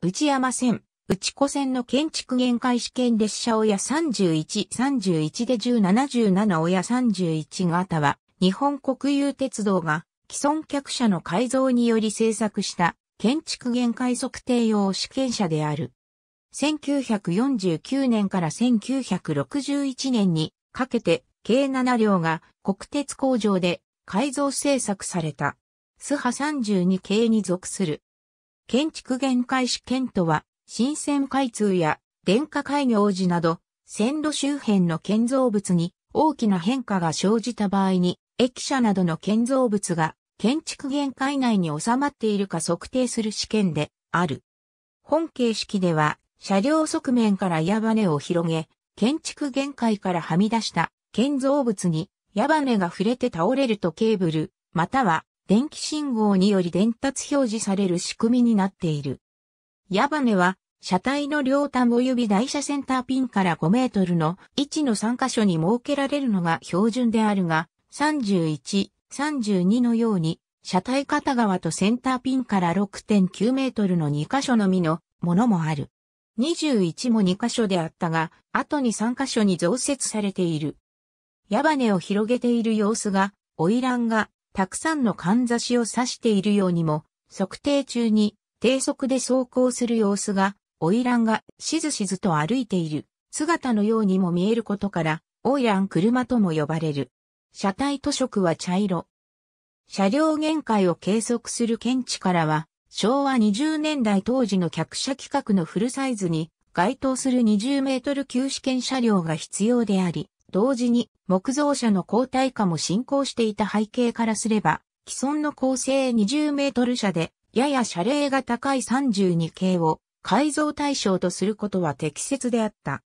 内山線、内子線の建築限界試験列車親31、31で1077親31型は、日本国有鉄道が既存客車の改造により制作した建築限界測定用試験車である。1949年から1961年にかけて計7両が国鉄工場で改造製作された。スハ32系に属する建築限界試験とは、新線開通や電化開業時など、線路周辺の建造物に大きな変化が生じた場合に、駅舎などの建造物が建築限界内に収まっているか測定する試験である。本形式では、車両側面から矢羽を広げ、建築限界からはみ出した建造物に矢羽が触れて倒れるとケーブル、または電気信号により伝達表示される仕組みになっている。矢羽根は、車体の両端及び台車センターピンから5メートルの位置の3箇所に設けられるのが標準であるが、31、32のように、車体片側とセンターピンから6.9メートルの2箇所のみのものもある。21も2箇所であったが、後に3箇所に増設されている。矢羽を広げている様子が、ランがたくさんのかんざしを指しているようにも、測定中に低速で走行する様子が、オイランがしずしずと歩いている姿のようにも見えることから、オイラン車とも呼ばれる。車体塗色は茶色。車両限界を計測する検知からは、昭和20年代当時の客車規格のフルサイズに該当する20メートル級試験車両が必要であり、同時に木造車の交代化も進行していた背景からすれば、既存の構成20メートル車で、やや車齢が高い32系を改造対象とすることは適切であった。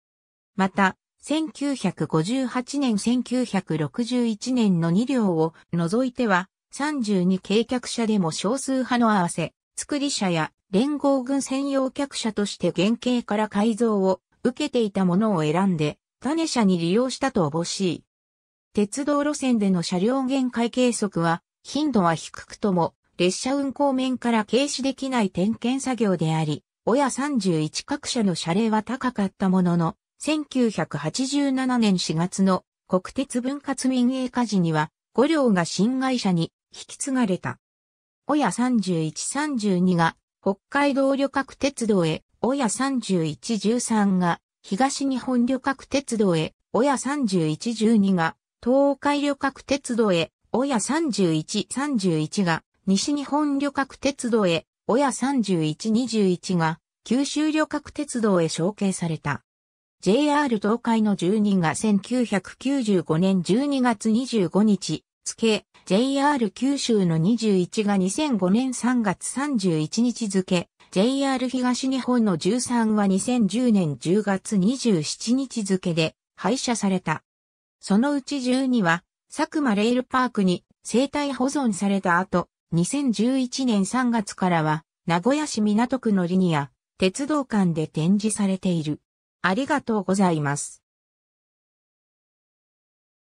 また、1958年1961年の2両を除いては、32軽客車でも少数派の合わせ、作り車や連合軍専用客車として原型から改造を受けていたものを選んで、種車に利用したとおぼしい。鉄道路線での車両限界計測は、頻度は低くとも、列車運行面から軽視できない点検作業であり、親31各社の車齢は高かったものの、1987年4月の国鉄分割民営化時には5両が新会社に引き継がれた。親3132が北海道旅客鉄道へ、親3113が東日本旅客鉄道へ、親3112が、東海旅客鉄道へ、親3131が、西日本旅客鉄道へ、親3121が、九州旅客鉄道へ承継された。JR 東海の1人が1995年12月25日、付、JR 九州の21が2005年3月31日付、JR 東日本の13は2010年10月27日付で廃車された。そのうち12は、佐久間レールパークに生態保存された後、2011年3月からは、名古屋市港区のリニア、鉄道館で展示されている。ありがとうございます。